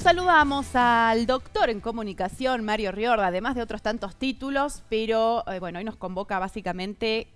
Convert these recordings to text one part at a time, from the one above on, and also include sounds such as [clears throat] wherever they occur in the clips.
saludamos al doctor en comunicación, Mario Riorda, además de otros tantos títulos, pero eh, bueno, hoy nos convoca básicamente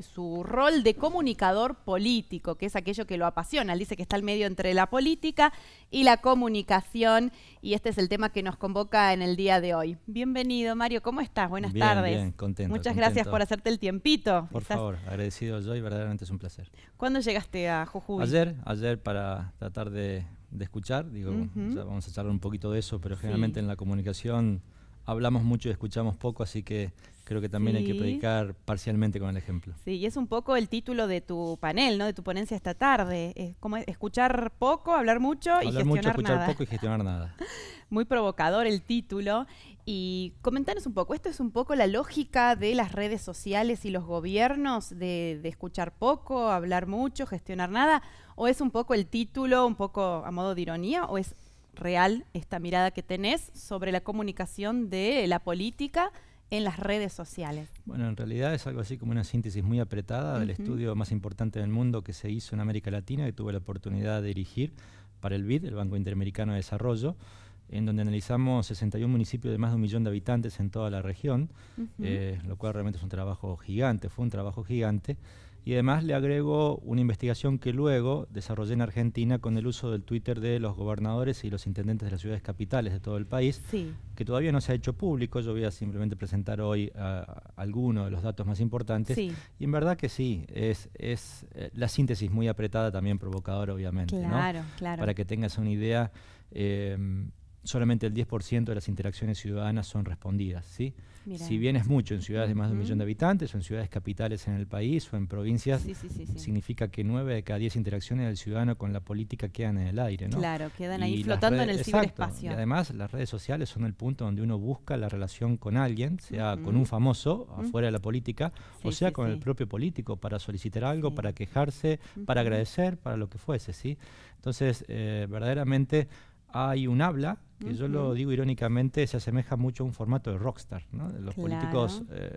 su rol de comunicador político, que es aquello que lo apasiona. dice que está al medio entre la política y la comunicación, y este es el tema que nos convoca en el día de hoy. Bienvenido, Mario, ¿cómo estás? Buenas tardes. Bien, contento. Muchas gracias por hacerte el tiempito. Por favor, agradecido yo y verdaderamente es un placer. ¿Cuándo llegaste a Jujuy? Ayer, ayer para tratar de de escuchar, digo, vamos a charlar un poquito de eso, pero generalmente en la comunicación hablamos mucho y escuchamos poco, así que Creo que también hay que predicar parcialmente con el ejemplo. Sí, y es un poco el título de tu panel, ¿no? De tu ponencia esta tarde. Es como escuchar poco, hablar mucho y gestionar mucho, escuchar poco y gestionar nada. [laughs] Muy provocador el título. Y comentanos un poco, esto es un poco la lógica de las redes sociales y los gobiernos de, de escuchar poco, hablar mucho, gestionar nada, o es un poco el título, un poco a modo de ironía, o es real esta mirada que tenés sobre la comunicación de la política en las redes sociales? Bueno, en realidad es algo así como una síntesis muy apretada del estudio más importante del mundo que se hizo en América Latina, que tuve la oportunidad de dirigir para el BID, el Banco Interamericano de Desarrollo, en donde analizamos 61 municipios de más de un millón de habitantes en toda la región, eh, lo cual realmente es un trabajo gigante, fue un trabajo gigante. Y además le agrego una investigación que luego desarrollé en Argentina con el uso del Twitter de los gobernadores y los intendentes de las ciudades capitales de todo el país, que todavía no se ha hecho público. Yo voy a simplemente presentar hoy algunos de los datos más importantes. Y en verdad que sí, es, es eh, la síntesis muy apretada, también provocadora, obviamente. Para que tengas una idea. Eh, solamente el 10% de las interacciones ciudadanas son respondidas. ¿sí? Si bien es mucho en ciudades de más de un millón de habitantes o en ciudades capitales en el país o en provincias, significa que 9 de cada 10 interacciones del ciudadano con la política quedan en el aire. ¿no? Claro, quedan ahí flotando en el ciberespacio. y además las redes sociales son el punto donde uno busca la relación con alguien, sea con un famoso afuera de la política o sea con el propio político para solicitar algo, para quejarse, para agradecer, para lo que fuese. ¿sí? Entonces, eh, verdaderamente hay un habla que yo lo digo irónicamente, se asemeja mucho a un formato de rockstar, ¿no? Los políticos eh,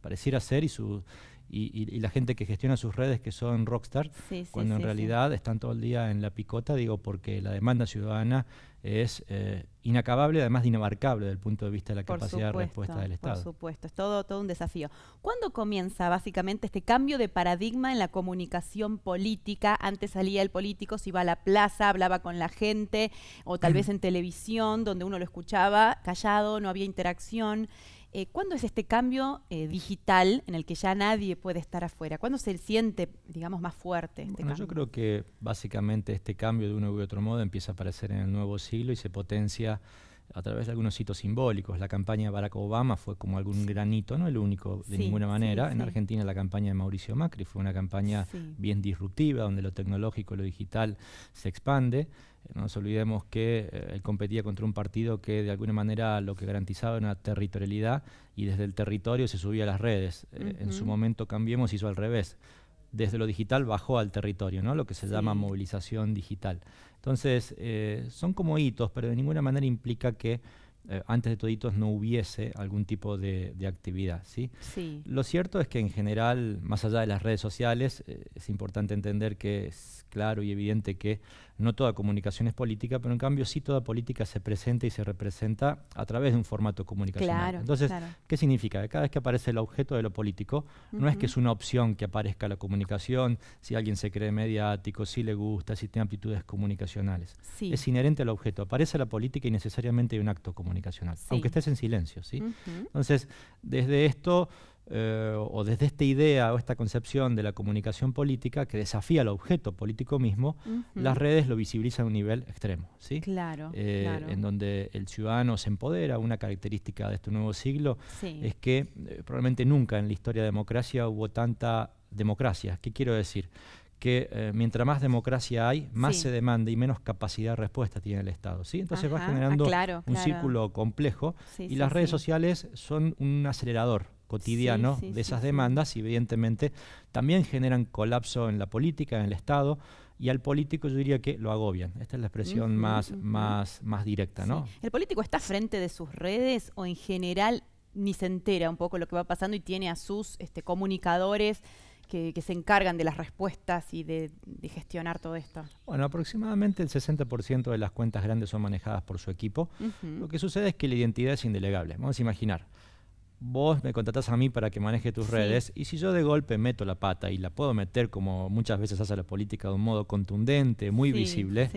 pareciera ser y su y, la gente que gestiona sus redes que son rockstars cuando en realidad están todo el día en la picota, digo, porque la demanda ciudadana es eh, inacabable, además de inabarcable desde el punto de vista de la capacidad de respuesta del Estado. Por supuesto, es todo, todo un desafío. ¿Cuándo comienza básicamente este cambio de paradigma en la comunicación política? Antes salía el político, se iba a la plaza, hablaba con la gente, o tal [clears throat] vez en televisión, donde uno lo escuchaba callado, no había interacción. Eh, ¿Cuándo es este cambio eh, digital en el que ya nadie puede estar afuera? ¿Cuándo se siente, digamos, más fuerte este cambio? Yo creo que básicamente este cambio de uno u otro modo empieza a aparecer en el nuevo siglo y se potencia a través de algunos hitos simbólicos. La campaña de Barack Obama fue como algún granito, no el único de ninguna manera. en Argentina la campaña de Mauricio Macri fue una campaña bien disruptiva, donde lo tecnológico, lo digital se expande. Eh, no nos olvidemos que eh, él competía contra un partido que de alguna manera lo que garantizaba era una territorialidad y desde el territorio se subía a las redes. Eh, en su momento Cambiemos hizo al revés. Desde lo digital bajó al territorio, ¿no? lo que se llama movilización digital. Entonces, eh, son como hitos, pero de ninguna manera implica que eh, antes de todo hitos no hubiese algún tipo de, actividad. ¿sí? ¿sí? Lo cierto es que en general, más allá de las redes sociales, eh, es importante entender que claro y evidente que no toda comunicación es política, pero en cambio sí toda política se presenta y se representa a través de un formato comunicacional. Entonces, ¿qué significa? cada vez que aparece el objeto de lo político, no es que es una opción que aparezca la comunicación, si alguien se cree mediático, si le gusta, si tiene aptitudes comunicacionales. Es inherente al objeto. Aparece la política y necesariamente hay un acto comunicacional, aunque estés en silencio. Entonces, desde esto eh, o desde esta idea o esta concepción de la comunicación política que desafía al objeto político mismo, las redes lo visibilizan a un nivel extremo, ¿sí? Eh, claro, En donde el ciudadano se empodera. Una característica de este nuevo siglo es que eh, probablemente nunca en la historia de democracia hubo tanta democracia. ¿Qué quiero decir? que mientras más democracia hay, más se demanda y menos capacidad de respuesta tiene el Estado. ¿sí? Entonces va ah, generando un círculo complejo y las redes sociales son un acelerador cotidiano de esas demandas y evidentemente también generan colapso en la política, en el Estado y al político yo diría que lo agobian. Esta es la expresión más, más, más directa, ¿no? ¿El político está frente de sus redes o en general ni se entera un poco lo que va pasando y tiene a sus este, comunicadores que, se encargan de las respuestas y de, gestionar todo esto? Bueno, aproximadamente el 60% de las cuentas grandes son manejadas por su equipo. Lo que sucede es que la identidad es indelegable. Vamos a imaginar vos me contratás a mí para que maneje tus redes y si yo de golpe meto la pata y la puedo meter como muchas veces hace la política de un modo contundente, muy visible,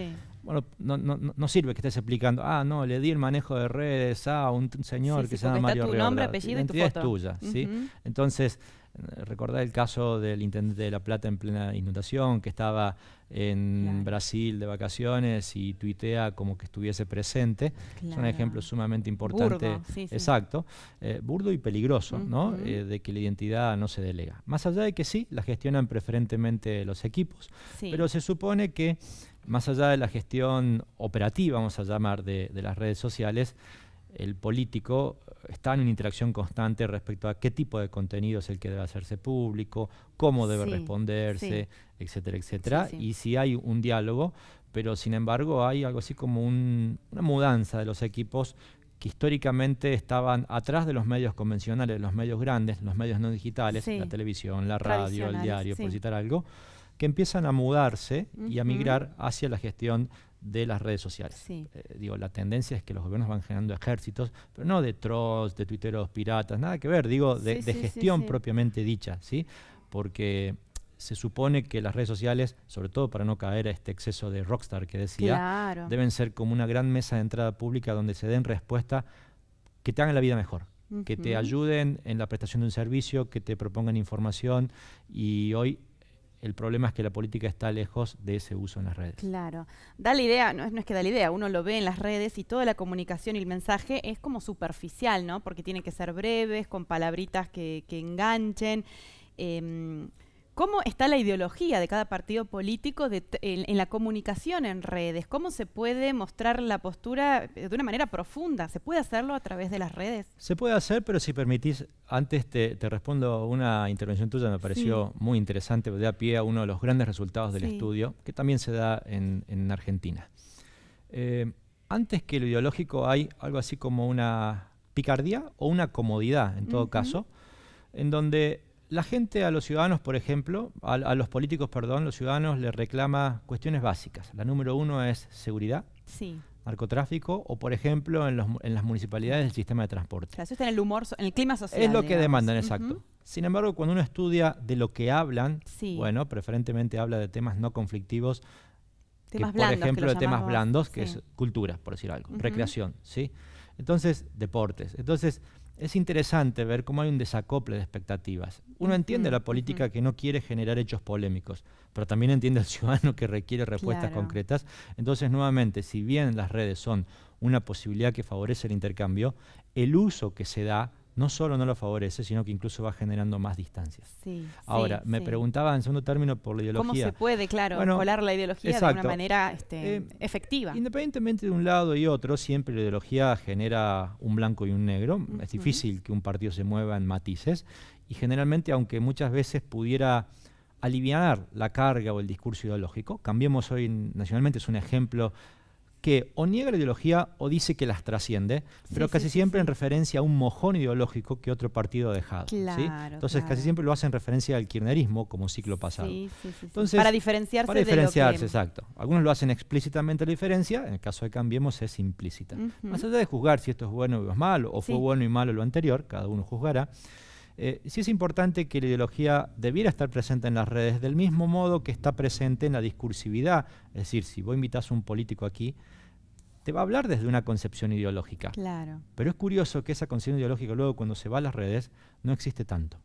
bueno, no, no, no, sirve que estés explicando, ah, no, le di el manejo de redes a un señor que se llama Mario tu la es tuya, ¿sí? Entonces, eh, Recordar el caso del intendente de La Plata en plena inundación, que estaba en Brasil de vacaciones y tuitea como que estuviese presente. Es un ejemplo sumamente importante. Exacto. Eh, burdo y peligroso, ¿no? Eh, de que la identidad no se delega. Más allá de que sí, la gestionan preferentemente los equipos, pero se supone que más allá de la gestión operativa, vamos a llamar, de las redes sociales, el político eh, está en una interacción constante respecto a qué tipo de contenido es el que debe hacerse público, cómo debe responderse, etcétera, etcétera. y si hay un diálogo, pero sin embargo hay algo así como una mudanza de los equipos que históricamente estaban atrás de los medios convencionales, los medios grandes, los medios no digitales, la televisión, la radio, el diario, por citar algo que empiezan a mudarse y a migrar hacia la gestión de las redes sociales. Eh, digo, la tendencia es que los gobiernos van generando ejércitos, pero no de trolls, de tuiteros piratas, nada que ver, digo, de, gestión propiamente dicha, ¿sí? Porque se supone que las redes sociales, sobre todo para no caer a este exceso de rockstar que decía, deben ser como una gran mesa de entrada pública donde se den respuesta que te hagan la vida mejor, que te ayuden en la prestación de un servicio, que te propongan información y hoy el problema es que la política está lejos de ese uso en las redes. Claro. Da la idea, no es, que da la idea, uno lo ve en las redes y toda la comunicación y el mensaje es como superficial, ¿no? Porque tienen que ser breves, con palabritas que, enganchen. Em, cómo está la ideología de cada partido político en, la comunicación en redes, cómo se puede mostrar la postura eh, de una manera profunda, ¿se puede hacerlo a través de las redes? Se puede hacer, pero si permitís, antes te, respondo respondo una intervención tuya, me pareció muy interesante, de a pie a uno de los grandes resultados del estudio, que también se da en, Argentina. Eh, antes que lo ideológico hay algo así como una picardía o una comodidad, en todo caso, en donde la gente a los ciudadanos, por ejemplo, a, los políticos, perdón, los ciudadanos le reclama cuestiones básicas. La número uno es seguridad. narcotráfico o, por ejemplo, en, las municipalidades el sistema de transporte. en el humor, en el clima social. Es lo que demandan, exacto. Sin embargo, cuando uno estudia de lo que hablan, bueno, preferentemente habla de temas no conflictivos, temas blandos, por ejemplo, de temas blandos, que es cultura, por decir algo, recreación, ¿sí? Entonces, deportes. Entonces, es interesante ver cómo hay un desacople de expectativas. Uno entiende la política que no quiere generar hechos polémicos, pero también entiende al [laughs] ciudadano que requiere respuestas concretas. Entonces, nuevamente, si bien las redes son una posibilidad que favorece el intercambio, el uso que se da no solo no lo favorece, sino que incluso va generando más distancias. Ahora, me preguntaba en segundo término por la ideología. ¿Cómo se puede, claro, volar la ideología de una manera este, eh, efectiva? Independientemente de un lado y otro, siempre la ideología genera un blanco y un negro. Es difícil que un partido se mueva en matices. Y generalmente, aunque muchas veces pudiera aliviar la carga o el discurso ideológico, cambiemos hoy nacionalmente, es un ejemplo que o niega la ideología o dice que las trasciende, pero casi siempre en referencia a un mojón ideológico que otro partido ha dejado. Claro, Entonces, casi siempre lo hace en referencia al kirchnerismo como ciclo pasado. Entonces, para diferenciarse. Para diferenciarse, de lo que... exacto. Algunos lo hacen explícitamente la diferencia, en el caso de Cambiemos es implícita. Más allá de juzgar si esto es bueno o es malo, o fue bueno y malo lo anterior, cada uno juzgará eh, sí es importante que la ideología debiera estar presente en las redes, del mismo modo que está presente en la discursividad. Es decir, si vos invitas a un político aquí, te va a hablar desde una concepción ideológica. Claro. Pero es curioso que esa concepción ideológica luego cuando se va a las redes no existe tanto.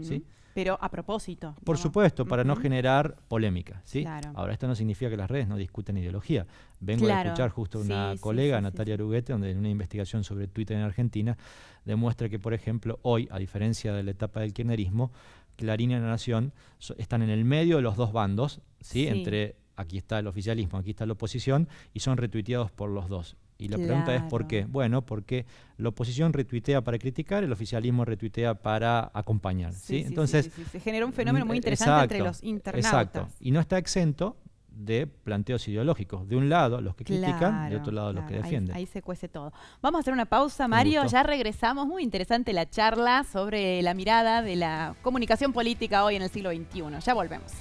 ¿sí? Pero a propósito. Por supuesto, para no generar polémica. ¿sí? Ahora, esto no significa que las redes no discuten ideología. Vengo a escuchar justo una colega, Natalia Ruguete, donde en una investigación sobre Twitter en Argentina demuestra que, por ejemplo, hoy, a diferencia de la etapa del kirchnerismo, Clarín y la Nación están en el medio de los dos bandos, ¿sí? entre aquí está el oficialismo, aquí está la oposición, y son retuiteados por los dos. Y la pregunta es ¿por qué? Bueno, porque la oposición retuitea para criticar, el oficialismo retuitea para acompañar. Sí, Entonces, se genera un fenómeno mm, muy interesante entre los internautas. Exacto. Y no está exento de planteos ideológicos. De un lado los que critican, de otro lado los que defienden. Ahí, ahí, se cuece todo. Vamos a hacer una pausa, Mario. Ya regresamos. Muy interesante la charla sobre la mirada de la comunicación política hoy en el siglo XXI. Ya volvemos.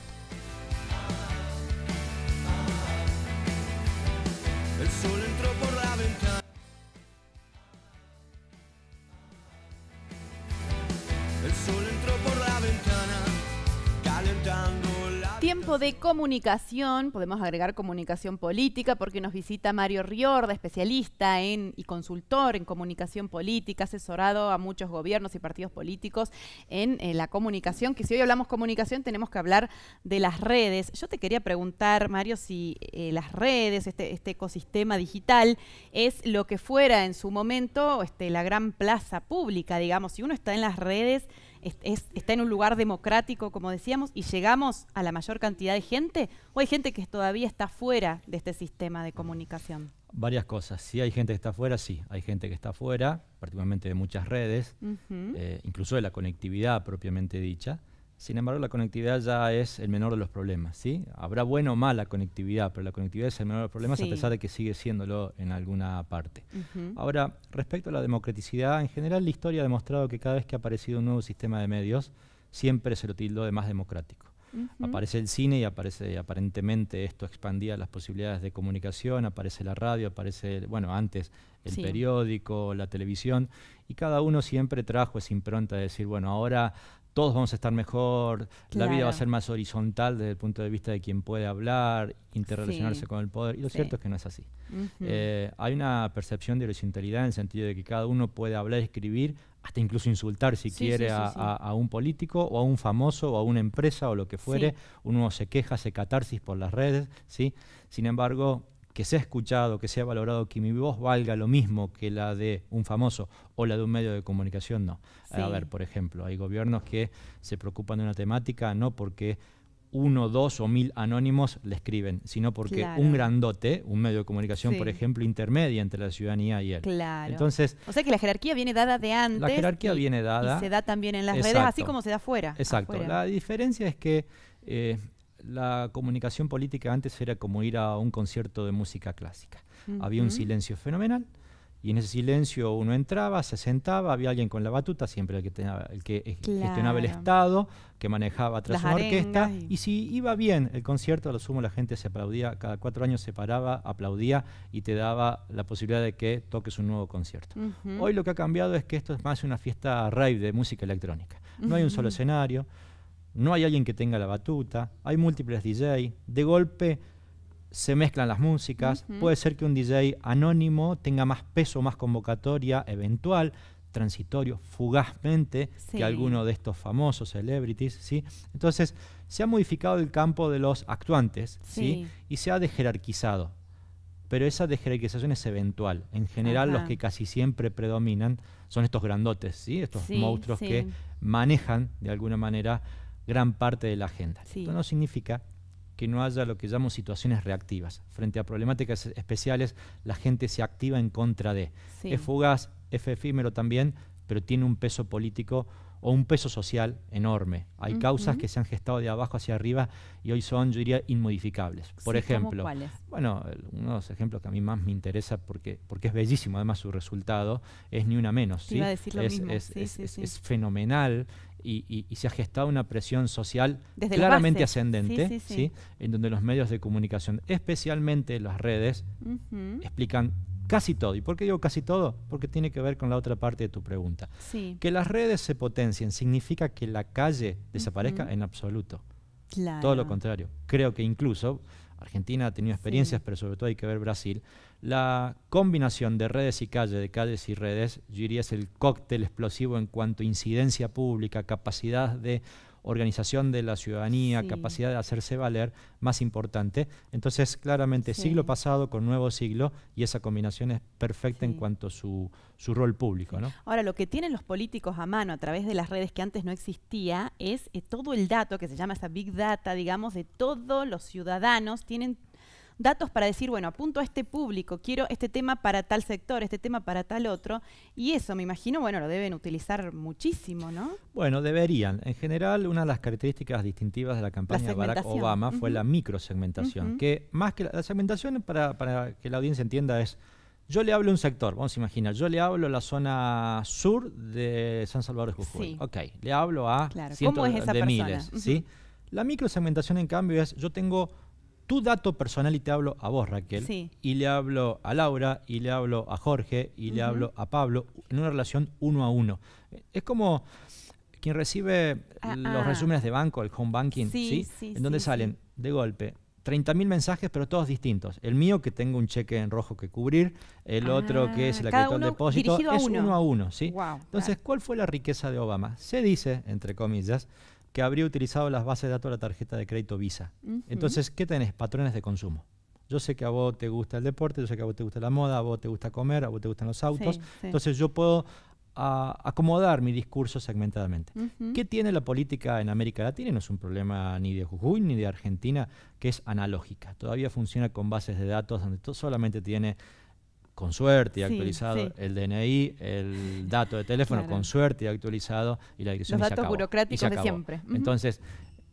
Tiempo de comunicación, podemos agregar comunicación política porque nos visita Mario Riorda, especialista en y consultor en comunicación política, asesorado a muchos gobiernos y partidos políticos en eh, la comunicación, que si hoy hablamos comunicación tenemos que hablar de las redes. Yo te quería preguntar, Mario, si eh, las redes, este, este, ecosistema digital, es lo que fuera en su momento este, la gran plaza pública, digamos, si uno está en las redes está en un lugar democrático, como decíamos, y llegamos a la mayor cantidad de gente, o hay gente que todavía está fuera de este sistema de comunicación? Varias cosas. Si hay gente que está fuera, sí, hay gente que está fuera, particularmente de muchas redes, eh, incluso de la conectividad propiamente dicha. Sin embargo, la conectividad ya es el menor de los problemas, ¿sí? Habrá buena o mala conectividad, pero la conectividad es el menor de los problemas a pesar de que sigue siéndolo en alguna parte. Ahora, respecto a la democraticidad, en general la historia ha demostrado que cada vez que ha aparecido un nuevo sistema de medios, siempre se lo tildó de más democrático. Aparece el cine y aparece aparentemente esto expandía las posibilidades de comunicación, aparece la radio, aparece, bueno, antes el periódico, la televisión, y cada uno siempre trajo esa impronta de decir, bueno, ahora todos vamos a estar mejor, la vida va a ser más horizontal desde el punto de vista de quien puede hablar, interrelacionarse con el poder. Y lo cierto es que no es así. Eh, hay una percepción de horizontalidad en el sentido de que cada uno puede hablar, escribir, hasta incluso insultar si quiere a, a, un político o a un famoso o a una empresa o lo que fuere. Uno se queja, se catarsis por las redes. ¿sí? Sin embargo, que ha escuchado, que sea valorado, que mi voz valga lo mismo que la de un famoso o la de un medio de comunicación, no. A ver, por ejemplo, hay gobiernos que se preocupan de una temática no porque uno, dos o mil anónimos le escriben, sino porque un grandote, un medio de comunicación, por ejemplo, intermedia entre la ciudadanía y él. Claro. Entonces, o sea que la jerarquía viene dada de antes. La jerarquía viene dada. Y se da también en las redes, así como se da fuera. Exacto. La diferencia es que eh, la comunicación política antes era como ir a un concierto de música clásica. Había un silencio fenomenal y en ese silencio uno entraba, se sentaba, había alguien con la batuta, siempre el que, el gestionaba el Estado, que manejaba tras una orquesta. Y... si iba bien el concierto, a lo sumo la gente se aplaudía, cada cuatro años se paraba, aplaudía y te daba la posibilidad de que toques un nuevo concierto. Hoy lo que ha cambiado es que esto es más una fiesta rave de música electrónica. No hay un solo escenario no hay alguien que tenga la batuta, hay múltiples DJ, de golpe se mezclan las músicas, puede ser que un DJ anónimo tenga más peso, más convocatoria eventual, transitorio, fugazmente, que alguno de estos famosos celebrities, ¿sí? Entonces, se ha modificado el campo de los actuantes, ¿sí? Y se ha desjerarquizado. Pero esa desjerarquización es eventual. En general, los que casi siempre predominan son estos grandotes, ¿sí? Estos monstruos que manejan, de alguna manera, gran parte de la agenda. Esto no significa que no haya lo que llamo situaciones reactivas. Frente a problemáticas especiales, la gente se activa en contra de. Es fugaz, es efímero también, pero tiene un peso político o un peso social enorme. Hay causas que se han gestado de abajo hacia arriba y hoy son, yo diría, inmodificables. Por ejemplo, bueno, uno de los ejemplos que a mí más me interesa, porque, porque es bellísimo además su resultado, es Ni Una Menos. es, fenomenal y, se ha gestado una presión social claramente ascendente, en donde los medios de comunicación, especialmente las redes, explican casi todo. ¿Y por qué digo casi todo? Porque tiene que ver con la otra parte de tu pregunta. Que las redes se potencien significa que la calle desaparezca en absoluto. Todo lo contrario. Creo que incluso Argentina ha tenido experiencias, pero sobre todo hay que ver Brasil. La combinación de redes y calle, de calles y redes, yo diría es el cóctel explosivo en cuanto a incidencia pública, capacidad de organización de la ciudadanía, capacidad de hacerse valer más importante. Entonces, claramente, siglo pasado con nuevo siglo, y esa combinación es perfecta en cuanto a su, rol público. ¿no? Ahora, lo que tienen los políticos a mano a través de las redes que antes no existía es eh, todo el dato que se llama esa big data, digamos, de todos los ciudadanos, tienen datos para decir, bueno, apunto a este público, quiero este tema para tal sector, este tema para tal otro, y eso me imagino, bueno, lo deben utilizar muchísimo, ¿no? Bueno, deberían. En general, una de las características distintivas de la campaña de Barack Obama fue la microsegmentación, que más que la, segmentación, para, que la audiencia entienda, es... Yo le hablo a un sector, vamos a imaginar, yo le hablo a la zona sur de San Salvador de Jujuy. Ok, le hablo a claro. cientos de miles. ¿sí? La microsegmentación, en cambio, es yo tengo tu dato personal y te hablo a vos, Raquel, y le hablo a Laura, y le hablo a Jorge, y le hablo a Pablo, en una relación uno a uno. Es como quien recibe ah, los ah. resúmenes de banco, el home banking, ¿sí? en donde salen de golpe 30.000 mensajes, pero todos distintos. El mío, que tengo un cheque en rojo que cubrir, el otro, ah, que es el acreedor de depósito, es uno. a uno. ¿sí? Entonces, ¿cuál fue la riqueza de Obama? Se dice, entre comillas, que habría utilizado las bases de datos de la tarjeta de crédito Visa. Entonces, ¿qué tenés? Patrones de consumo. Yo sé que a vos te gusta el deporte, yo sé que a vos te gusta la moda, a vos te gusta comer, a vos te gustan los autos. Entonces yo puedo acomodar mi discurso segmentadamente. ¿Qué tiene la política en América Latina? No es un problema ni de Jujuy ni de Argentina, que es analógica. Todavía funciona con bases de datos donde solamente tiene con suerte y actualizado, el DNI, el dato de teléfono, con suerte y actualizado, y la dirección. Los datos burocráticos de siempre. Entonces,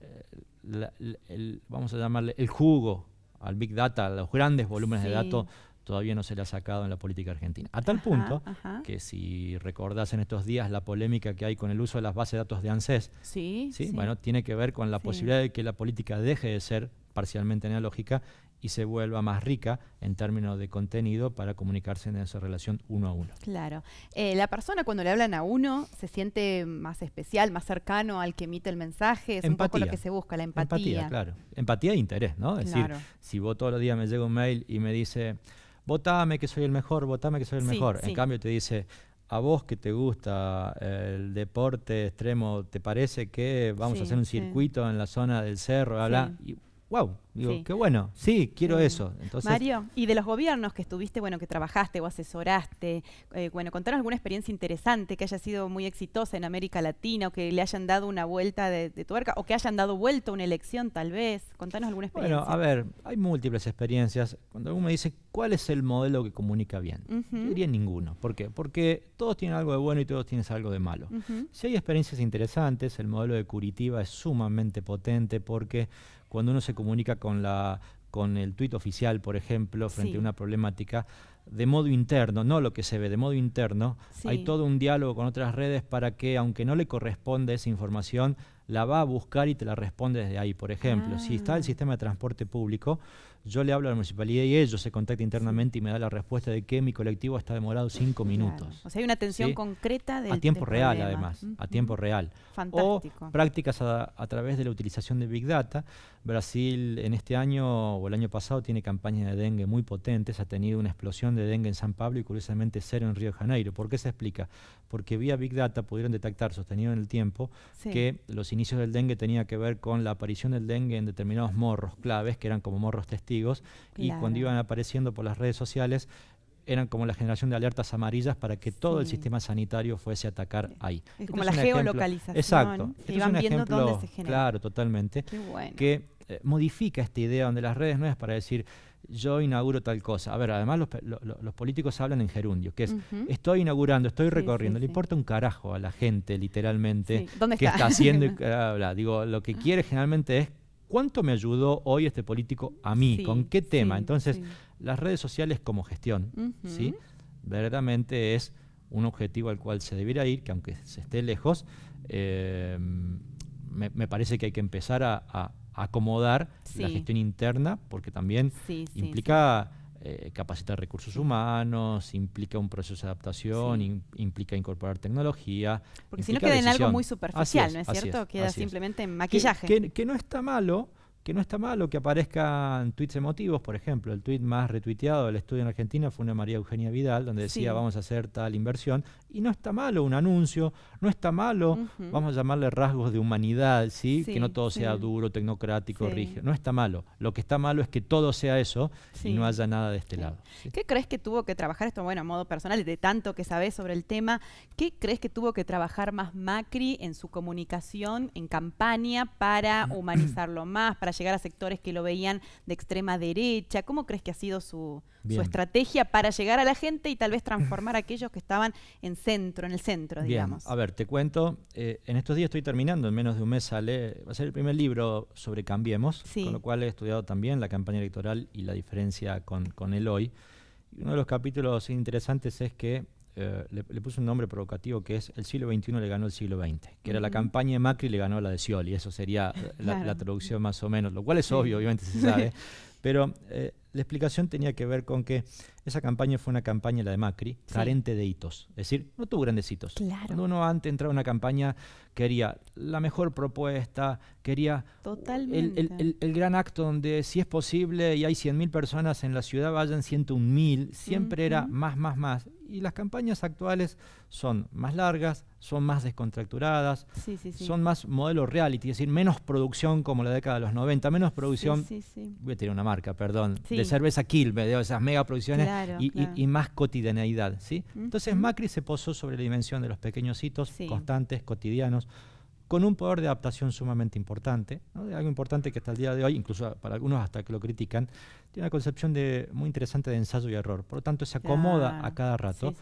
eh, vamos a llamarle el jugo al Big Data, a los grandes volúmenes de datos, todavía no se le ha sacado en la política argentina. A tal punto que si recordás en estos días la polémica que hay con el uso de las bases de datos de ANSES, Bueno, tiene que ver con la posibilidad de que la política deje de ser parcialmente analógica y se vuelva más rica en términos de contenido para comunicarse en esa relación uno a uno. Claro. Eh, la persona cuando le hablan a uno se siente más especial, más cercano al que emite el mensaje, es un poco lo que se busca, la empatía. Empatía, claro. Empatía e interés, ¿no? Es decir, si vos todos los días me llega un mail y me dice, votame que soy el mejor, votame que soy el mejor. En cambio te dice, a vos que te gusta el deporte extremo, ¿te parece que vamos a hacer un circuito en la zona del cerro? y, wow, Digo, qué bueno, sí, quiero eso. Mario, y de los gobiernos que estuviste, bueno, que trabajaste o asesoraste, eh, bueno, contanos alguna experiencia interesante que haya sido muy exitosa en América Latina o que le hayan dado una vuelta de, tuerca o que hayan dado vuelta una elección tal vez. Contanos alguna experiencia. Bueno, a ver, hay múltiples experiencias. Cuando alguno me dice, ¿cuál es el modelo que comunica bien? Uh diría ninguno. ¿Por qué? Porque todos tienen algo de bueno y todos tienen algo de malo. Si hay experiencias interesantes, el modelo de Curitiba es sumamente potente porque cuando uno se comunica con con, la, con el tuit oficial, por ejemplo, frente a una problemática, de modo interno, no lo que se ve, de modo interno, hay todo un diálogo con otras redes para que, aunque no le corresponde esa información, la va a buscar y te la responde desde ahí. Por ejemplo, si está el ah. sistema de transporte público, yo le hablo a la municipalidad y ellos se contactan internamente y me da la respuesta de que mi colectivo está demorado cinco minutos. O sea, hay una atención concreta de A tiempo real, además, a tiempo real. Fantástico. O prácticas a, través de la utilización de Big Data. Brasil en este año o el año pasado tiene campañas de dengue muy potentes, ha tenido una explosión de dengue en San Pablo y curiosamente cero en Río de Janeiro. ¿Por qué se explica? Porque vía Big Data pudieron detectar, sostenido en el tiempo, que los inicios del dengue tenían que ver con la aparición del dengue en determinados morros claves, que eran como morros testigos, y cuando iban apareciendo por las redes sociales, eran como la generación de alertas amarillas para que todo el sistema sanitario fuese a atacar ahí. Es como este la geolocalización. Exacto. Y este es un ejemplo, dónde se genera. Claro, totalmente. Qué bueno. Que eh, modifica esta idea donde las redes no es para decir yo inauguro tal cosa. A ver, además los, políticos hablan en gerundio, que es estoy inaugurando, estoy recorriendo. Le importa un carajo a la gente, literalmente, ¿Dónde que está, haciendo. y, [laughs] Digo, lo que ah. quiere generalmente es ¿cuánto me ayudó hoy este político a mí? ¿Con qué tema? Entonces, las redes sociales como gestión, ¿sí? Verdaderamente es un objetivo al cual se debiera ir, que aunque se esté lejos, eh, me, parece que hay que empezar a, acomodar la gestión interna, porque también implica eh, capacitar recursos humanos, implica un proceso de adaptación, implica incorporar tecnología. Porque si no queda en algo muy superficial, ¿no es cierto? queda simplemente en maquillaje. que, no está malo, que no está malo que aparezcan tweets emotivos, por ejemplo, el tweet más retuiteado del estudio en Argentina fue una María Eugenia Vidal, donde decía vamos a hacer tal inversión, y no está malo un anuncio, no está malo, vamos a llamarle rasgos de humanidad, ¿sí? que no todo sea duro, tecnocrático, rígido, no está malo, lo que está malo es que todo sea eso y no haya nada de este lado. ¿Qué crees que tuvo que trabajar esto, bueno, a modo personal, de tanto que sabes sobre el tema, qué crees que tuvo que trabajar más Macri en su comunicación, en campaña, para [clears throat] humanizarlo más, para llegar a sectores que lo veían de extrema derecha? ¿Cómo crees que ha sido su, estrategia para llegar a la gente y tal vez transformar a aquellos que estaban en centro, en el centro, digamos? A ver, te cuento, eh, en estos días estoy terminando, en menos de un mes sale, va a ser el primer libro sobre Cambiemos, con lo cual he estudiado también la campaña electoral y la diferencia con, con él hoy. Uno de los capítulos interesantes es que eh, le, puso un nombre provocativo que es El siglo XXI le ganó el siglo XX, que era la campaña de Macri le ganó la de Scioli, eso sería eh, la, traducción más o menos, lo cual es obvio, obviamente se sabe, [laughs] pero eh, la explicación tenía que ver con que esa campaña fue una campaña, la de Macri, carente de hitos. Es decir, no tuvo grandes hitos. Cuando uno antes entraba a una campaña, quería la mejor propuesta, quería el, el, el, gran acto donde, si es posible, y hay 100.000 personas en la ciudad, vayan 101.000. Siempre era más, más, más y las campañas actuales son más largas, son más descontracturadas, son más modelo reality, es decir, menos producción como la década de los 90, menos producción, voy a tener una marca, perdón, de cerveza Quilme, de esas mega producciones y, más cotidianeidad. ¿sí? Entonces Macri se posó sobre la dimensión de los pequeños hitos constantes, cotidianos, con un poder de adaptación sumamente importante, algo importante que hasta el día de hoy, incluso para algunos hasta que lo critican, tiene una concepción de, muy interesante de ensayo y error, por lo tanto se acomoda a cada rato.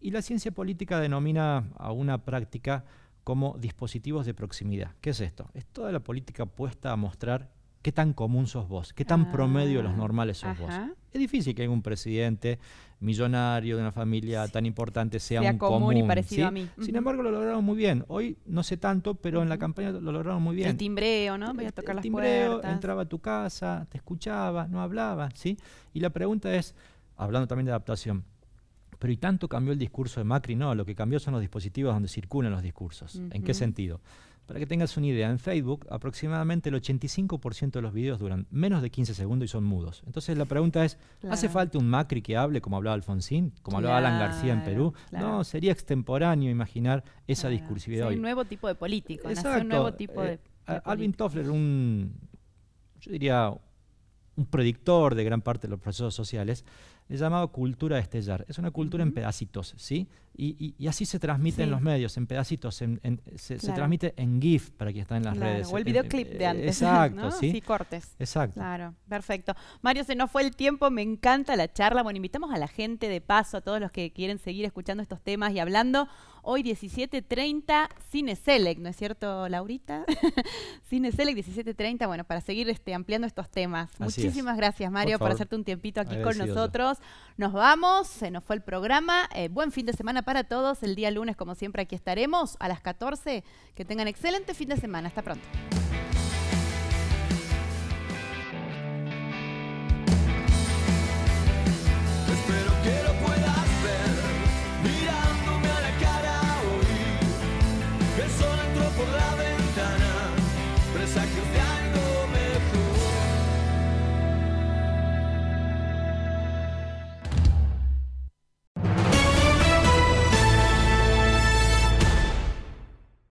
Y la ciencia política denomina a una práctica como dispositivos de proximidad. ¿Qué es esto? Es toda la política puesta a mostrar ¿Qué tan común sos vos? ¿Qué tan promedio de los ah, normales sos vos? Es difícil que un presidente millonario de una familia tan importante sea, un común, común, y parecido a mí. Sin embargo, lo lograron muy bien. Hoy no sé tanto, pero en la campaña lo lograron muy bien. El timbreo, ¿no? Voy a tocar timbreo, entraba a tu casa, te escuchaba, no hablaba, ¿sí? Y la pregunta es, hablando también de adaptación, pero ¿y tanto cambió el discurso de Macri? No, lo que cambió son los dispositivos donde circulan los discursos. ¿En qué sentido? Para que tengas una idea, en Facebook aproximadamente el 85% de los videos duran menos de 15 segundos y son mudos. Entonces la pregunta es, ¿hace falta un Macri que hable como hablaba Alfonsín, como hablaba Alan García en Perú? No, sería extemporáneo imaginar esa discursividad. un nuevo tipo de político, un nuevo tipo eh, eh, de... Alvin Toffler, un, yo diría, un predictor de gran parte de los procesos sociales, es llamado cultura de estellar. Es una cultura en pedacitos, ¿sí? Y, así se transmite en los medios, en pedacitos, se, transmite en GIF para quien están en las redes. O el videoclip de eh, antes. [laughs] ¿sí? cortes. Exacto. Claro, perfecto. Mario, se nos fue el tiempo, me encanta la charla. Bueno, invitamos a la gente de paso, a todos los que quieren seguir escuchando estos temas y hablando. Hoy 17.30, Cineselect, ¿no es cierto, Laurita? [laughs] Cineselect 17.30, bueno, para seguir este, ampliando estos temas. Muchísimas gracias, Mario, por, hacerte un tiempito aquí con nosotros. Nos vamos, se nos fue el programa. Eh, buen fin de semana para todos. El día lunes, como siempre, aquí estaremos a las 14. Que tengan excelente fin de semana. Hasta pronto.